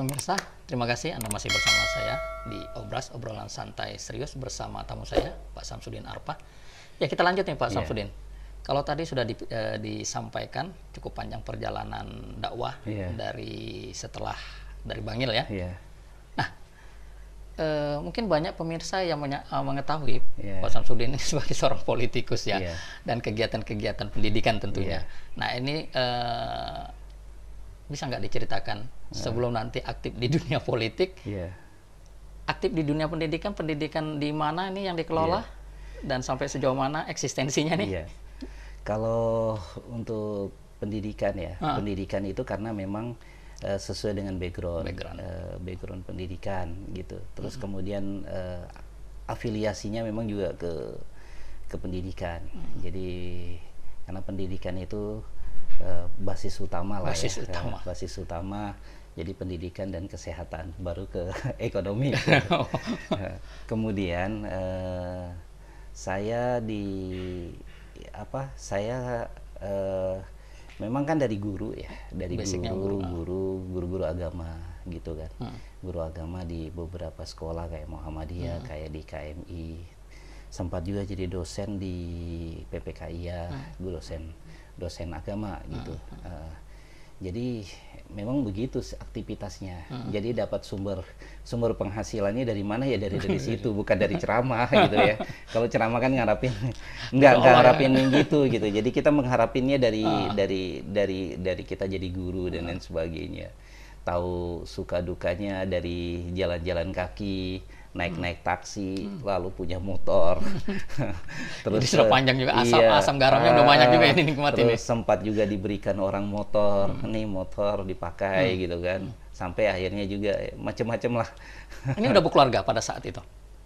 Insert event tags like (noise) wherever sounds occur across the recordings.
pemirsa, terima kasih Anda masih bersama saya di Obras Obrolan Santai Serius bersama tamu saya Pak Samsudin Arpa. Ya kita lanjut nih Pak yeah. Samsudin. Kalau tadi sudah di, e, disampaikan cukup panjang perjalanan dakwah yeah. dari setelah dari Bangil ya. Yeah. Nah, e, mungkin banyak pemirsa yang menya, e, mengetahui yeah. Pak Samsudin ini (laughs) sebagai seorang politikus ya yeah. dan kegiatan-kegiatan pendidikan tentunya. Yeah. Nah ini e, bisa nggak diceritakan yeah. sebelum nanti aktif di dunia (laughs) politik? Yeah. Aktif di dunia pendidikan, pendidikan di mana ini yang dikelola yeah. dan sampai sejauh mana eksistensinya nih? Yeah. Kalau untuk pendidikan ya, uh. pendidikan itu karena memang uh, sesuai dengan background background, uh, background pendidikan gitu. Terus hmm. kemudian uh, afiliasinya memang juga ke ke pendidikan. Hmm. Jadi karena pendidikan itu Eh, basis utama lah ya. basis ya. utama basis utama jadi pendidikan dan kesehatan baru ke (laughs) ekonomi (laughs) eh, kemudian uh, saya di apa saya uh, memang kan dari guru ya dari Basicnya guru guru ah. guru guru agama gitu kan hmm. guru agama di beberapa sekolah kayak Muhammadiyah hmm. kayak di KMI sempat juga jadi dosen di PPKIA hmm. dosen dosen agama gitu. Uh, uh, jadi memang begitu aktivitasnya. Uh Jadi dapat sumber sumber penghasilannya dari mana ya dari dari (laughs) situ bukan dari ceramah (laughs) gitu ya. Kalau ceramah kan ngarapin (laughs) nggak nggak ngarapin gitu gitu. Jadi kita mengharapinnya dari uh dari dari dari kita jadi guru dan lain sebagainya. Tahu suka dukanya dari jalan-jalan kaki naik-naik taksi, hmm. lalu punya motor. (laughs) terus sudah eh, panjang juga asam iya, asam garamnya uh, udah banyak juga ah, ini nikmat terus ini. Ya. sempat juga diberikan orang motor, hmm. nih motor dipakai hmm. gitu kan. Sampai akhirnya juga macem-macem lah. ini udah (laughs) berkeluarga pada saat itu?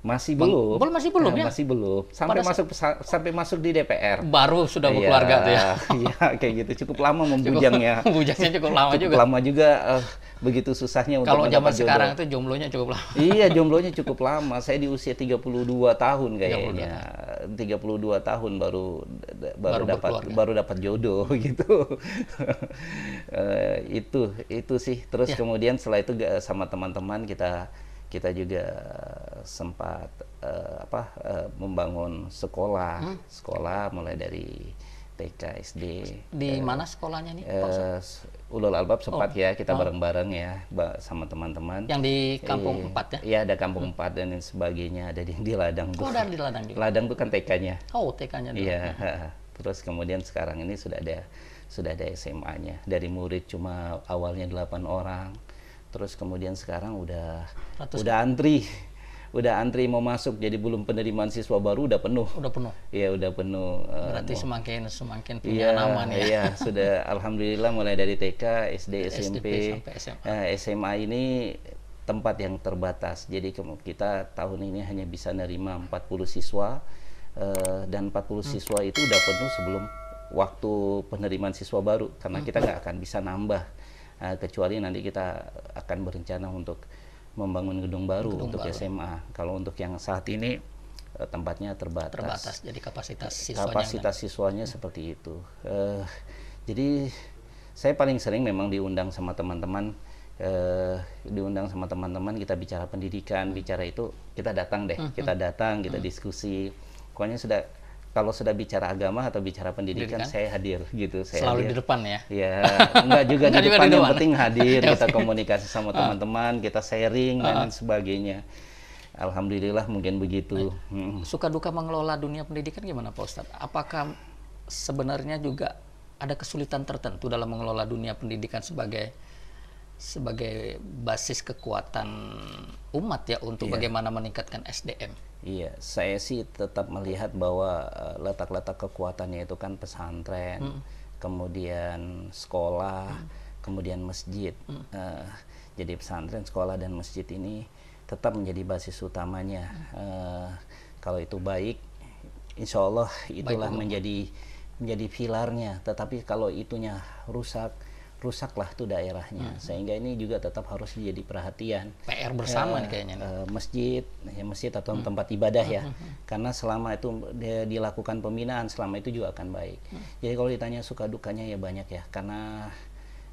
Masih belum. Belum masih belum ya? ya? Masih belum. Sampai Pada masuk sa sampai masuk di DPR. Baru sudah berkeluarga iya, ya, tuh ya. (laughs) Iya, kayak gitu. Cukup lama membujangnya. (laughs) membujangnya cukup lama cukup juga. Lama juga uh, begitu susahnya Kalau zaman jodoh. sekarang itu jomblonya cukup lama. iya, jumlahnya (laughs) cukup lama. Saya di usia 32 tahun kayaknya. 32, 32 tahun baru baru, baru dapat berkeluarga. baru dapat jodoh gitu. uh, itu itu sih. Terus ya. kemudian setelah itu eh, sama teman-teman kita kita juga sempat uh, apa uh, membangun sekolah hmm? sekolah mulai dari TK SD di uh, mana sekolahnya nih uh, Ulul Albab sempat oh. ya kita oh. bareng-bareng ya sama teman-teman yang di Kampung iya, Empat ya iya ada Kampung Empat hmm. dan sebagainya ada di, di Ladang oh ada di Ladang juga. Ladang itu kan TK-nya oh TK-nya iya terus kemudian sekarang ini sudah ada sudah ada SMA-nya dari murid cuma awalnya delapan orang terus kemudian sekarang udah Ratus. udah antri udah antri mau masuk jadi belum penerimaan siswa baru udah penuh udah penuh iya udah penuh eh, berarti uh, semakin semakin punya iya, nama nih ya iya sudah (laughs) alhamdulillah mulai dari TK SD SMP SMP SMA. Uh, nah, SMA ini tempat yang terbatas jadi kita tahun ini hanya bisa nerima 40 siswa uh, dan 40 hmm. siswa itu udah penuh sebelum waktu penerimaan siswa baru karena hmm. kita nggak akan bisa nambah Eh, kecuali nanti kita akan berencana untuk membangun gedung baru gedung untuk baru. SMA. Kalau untuk yang saat ini eh, tempatnya terbatas. Terbatas. Jadi kapasitas siswanya. Kapasitas siswanya kan? seperti itu. Uh, jadi saya paling sering memang diundang sama teman-teman uh, diundang sama teman-teman kita bicara pendidikan hmm. bicara itu kita datang deh hmm. kita hmm. datang kita hmm. diskusi pokoknya sudah kalau sudah bicara agama atau bicara pendidikan, pendidikan? saya hadir gitu. Saya Selalu hadir. di depan ya? Ya, enggak juga (laughs) enggak di depan. yang penting hadir, (laughs) kita komunikasi sama ah. teman-teman, kita sharing uh dan ah. sebagainya. Alhamdulillah mungkin begitu. Hmm. Suka duka mengelola dunia pendidikan gimana Pak Ustadz? Apakah sebenarnya juga ada kesulitan tertentu dalam mengelola dunia pendidikan sebagai sebagai basis kekuatan umat ya untuk yeah. bagaimana meningkatkan SDM? Iya, saya sih tetap melihat bahwa eh, letak-letak kekuatannya itu kan pesantren, hmm. kemudian sekolah, hmm. kemudian masjid. Hmm. Uh, jadi pesantren, sekolah dan masjid ini tetap menjadi basis utamanya. Hmm. Uh, kalau itu baik, insya Allah itulah baik menjadi menjadi pilarnya. Tetapi kalau itunya rusak, rusaklah tuh daerahnya hmm. sehingga ini juga tetap harus jadi perhatian PR bersama ya, nih kayaknya nih. Eh, masjid ya masjid atau hmm. tempat ibadah ya hmm. hmm, hmm. karena selama itu dilakukan pembinaan selama itu juga akan baik hmm. jadi kalau ditanya suka dukanya ya banyak ya karena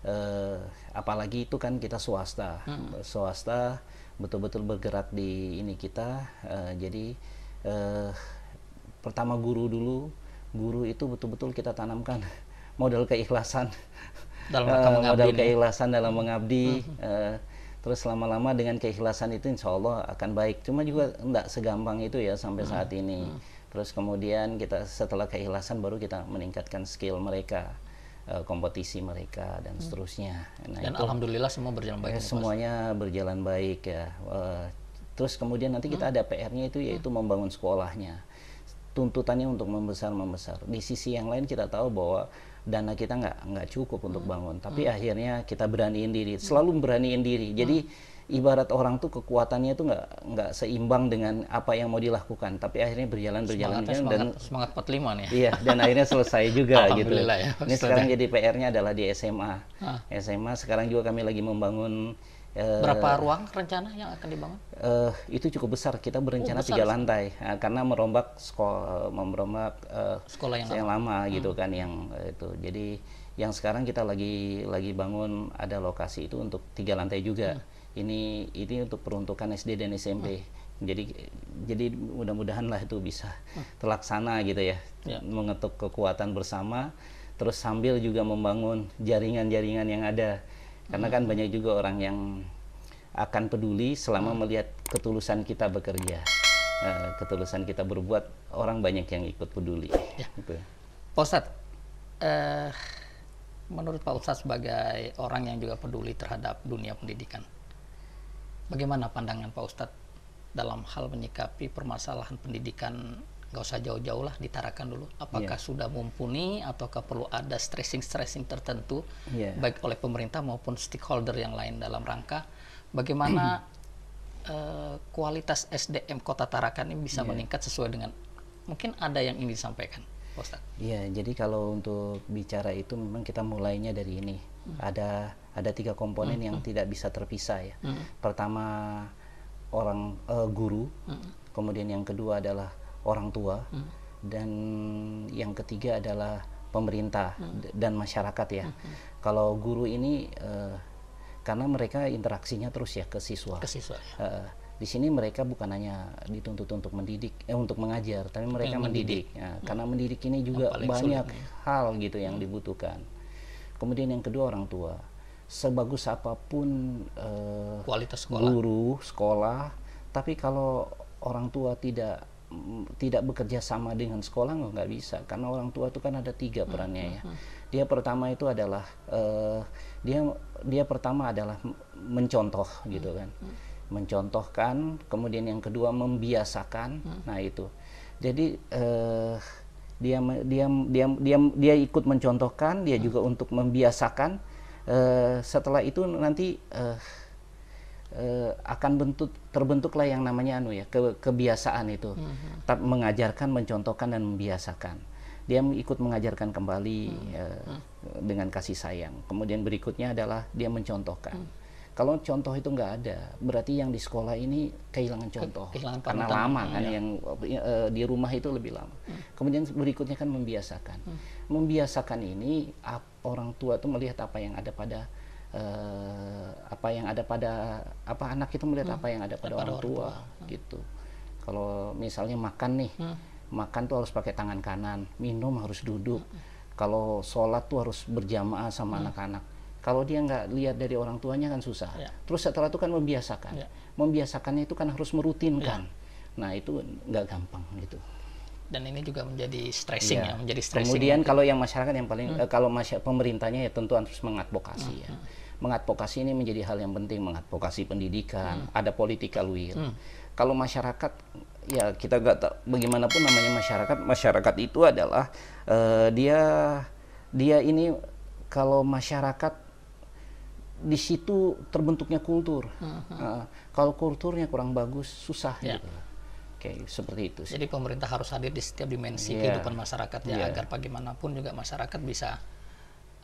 eh, apalagi itu kan kita swasta hmm. swasta betul-betul bergerak di ini kita eh, jadi eh, pertama guru dulu guru itu betul-betul kita tanamkan (laughs) modal keikhlasan dalam uh, eh, modal keikhlasan dalam mengabdi hmm. uh, terus lama-lama dengan keikhlasan itu insya Allah akan baik cuma juga tidak segampang itu ya sampai hmm. saat ini hmm. terus kemudian kita setelah keikhlasan baru kita meningkatkan skill mereka eh, kompetisi mereka dan hmm. seterusnya nah, dan itu, alhamdulillah semua berjalan baik ya, semuanya pasti. berjalan baik ya terus kemudian nanti kita hmm. ada PR-nya itu yaitu hmm. membangun sekolahnya tuntutannya untuk membesar membesar di sisi yang lain kita tahu bahwa dana kita nggak nggak cukup untuk hmm. bangun tapi hmm. akhirnya kita beraniin diri selalu beraniin diri jadi hmm. ibarat orang tuh kekuatannya tuh nggak nggak seimbang dengan apa yang mau dilakukan tapi akhirnya berjalan berjalan semangat, dan semangat 45 nih ya. iya dan akhirnya selesai juga (laughs) gitu ya, ini sekarang ya. jadi PR-nya adalah di SMA ah. SMA sekarang juga kami lagi membangun Eh, Berapa ruang rencana yang akan dibangun? Uh, itu cukup besar. Kita berencana oh, besar. tiga lantai uh, karena merombak sekolah, merombak uh, sekolah yang, yang lama, lama hmm. gitu kan yang uh, itu. Jadi yang sekarang kita lagi lagi bangun ada lokasi itu untuk tiga lantai juga. Hmm. Ini ini untuk peruntukan SD dan SMP. Hmm jadi jadi mudah-mudahan lah itu bisa hmm. terlaksana gitu ya yeah. mengetuk kekuatan bersama terus sambil juga membangun jaringan-jaringan yang ada karena kan banyak juga orang yang akan peduli selama melihat ketulusan kita bekerja, eh, ketulusan kita berbuat, orang banyak yang ikut peduli. Ya. Gitu. Pak Ustadz, eh, menurut Pak Ustadz sebagai orang yang juga peduli terhadap dunia pendidikan, bagaimana pandangan Pak Ustadz dalam hal menyikapi permasalahan pendidikan nggak usah jauh-jauh lah ditarakan dulu apakah yeah. sudah mumpuni ataukah perlu ada stressing-stressing tertentu yeah. baik oleh pemerintah maupun stakeholder yang lain dalam rangka bagaimana (clears throat) eh, kualitas SDM Kota Tarakan ini bisa yeah. meningkat sesuai dengan mungkin ada yang ingin disampaikan Pak Iya, jadi kalau untuk bicara itu memang kita mulainya dari ini. Mm. Ada ada tiga komponen hmm. yang hmm. tidak bisa terpisah ya. Hmm. Pertama orang uh, guru, hmm. kemudian yang kedua adalah orang tua hmm. dan yang ketiga adalah pemerintah hmm. dan masyarakat ya. Hmm. hmm. Kalau guru ini uh, karena mereka interaksinya terus ya ke siswa. Ke siswa. Uh, di sini mereka bukan hanya dituntut untuk mendidik eh untuk mengajar tapi mereka yang mendidik, mendidik. Ya, hmm. karena mendidik ini juga banyak sulit. hal gitu yang hmm. dibutuhkan kemudian yang kedua orang tua sebagus apapun uh, kualitas sekolah. guru sekolah tapi kalau orang tua tidak tidak bekerja sama dengan sekolah nggak bisa karena orang tua itu kan ada tiga perannya ya hmm, hmm, hmm. dia pertama itu adalah uh, dia dia pertama adalah mencontoh gitu kan mencontohkan kemudian yang kedua membiasakan nah itu jadi uh, dia dia dia dia dia ikut mencontohkan dia juga untuk membiasakan uh, setelah itu nanti uh, akan bentuk terbentuklah yang namanya anu ya ke, kebiasaan itu mm -hmm. mengajarkan mencontohkan dan membiasakan dia ikut mengajarkan kembali mm -hmm. dengan kasih sayang kemudian berikutnya adalah dia mencontohkan mm -hmm. kalau contoh itu nggak ada berarti yang di sekolah ini kehilangan contoh kehilangan karena pantang. lama kan iya. yang uh, di rumah itu lebih lama mm -hmm. kemudian berikutnya kan membiasakan mm -hmm. membiasakan ini orang tua tuh melihat apa yang ada pada uh, apa yang ada pada apa anak itu melihat hmm. apa yang ada pada, pada orang, orang tua, tua. Hmm. gitu. Kalau misalnya makan nih, hmm. makan tuh harus pakai tangan kanan, minum harus duduk. Hmm. Kalau sholat tuh harus berjamaah sama hmm. anak-anak. Hmm. Kalau dia nggak lihat dari orang tuanya kan susah. yeah. Terus setelah itu kan membiasakan. yeah. Membiasakannya itu kan harus merutinkan. yeah. Nah itu nggak gampang gitu dan ini juga menjadi stressing ya, ya menjadi stressing kemudian ya. kalau yang masyarakat yang paling hmm. eh, kalau masyarakat pemerintahnya ya tentu harus mengadvokasi hmm. ya hmm mengadvokasi ini menjadi hal yang penting mengadvokasi pendidikan hmm. ada political will hmm. kalau masyarakat ya kita nggak tahu bagaimanapun namanya masyarakat masyarakat itu adalah uh, dia dia ini kalau masyarakat di situ terbentuknya kultur uh uh, kalau kulturnya kurang bagus susah yeah. gitu okay, seperti itu. Sih. Jadi pemerintah harus hadir di setiap dimensi yeah. kehidupan masyarakatnya yeah. agar bagaimanapun juga masyarakat bisa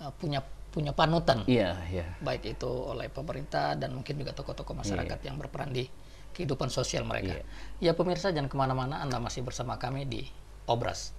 uh, punya punya panutan. Iya, iya. Baik itu oleh pemerintah dan mungkin juga tokoh-tokoh iya. masyarakat yeah. yang berperan di kehidupan sosial mereka. Iya. Ya pemirsa jangan kemana-mana, Anda masih bersama kami di Obras.